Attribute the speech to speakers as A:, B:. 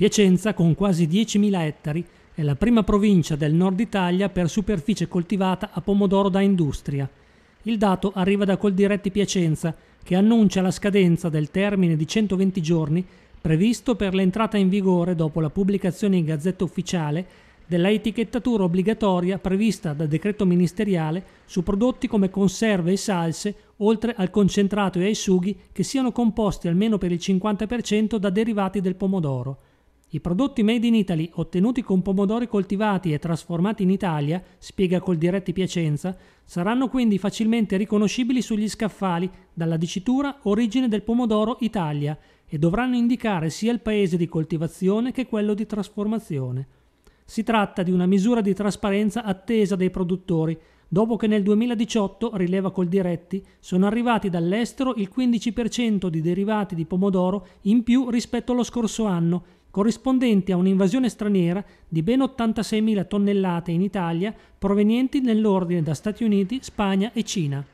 A: Piacenza, con quasi 10.000 ettari, è la prima provincia del nord Italia per superficie coltivata a pomodoro da industria. Il dato arriva da Coldiretti Piacenza, che annuncia la scadenza del termine di 120 giorni previsto per l'entrata in vigore dopo la pubblicazione in Gazzetta Ufficiale della etichettatura obbligatoria prevista da decreto ministeriale su prodotti come conserve e salse, oltre al concentrato e ai sughi che siano composti almeno per il 50% da derivati del pomodoro. I prodotti made in Italy ottenuti con pomodori coltivati e trasformati in Italia, spiega col diretti Piacenza, saranno quindi facilmente riconoscibili sugli scaffali dalla dicitura origine del pomodoro Italia e dovranno indicare sia il paese di coltivazione che quello di trasformazione. Si tratta di una misura di trasparenza attesa dai produttori, dopo che nel 2018, rileva Coldiretti, sono arrivati dall'estero il 15% di derivati di pomodoro in più rispetto allo scorso anno corrispondenti a un'invasione straniera di ben 86.000 tonnellate in Italia provenienti nell'ordine da Stati Uniti, Spagna e Cina.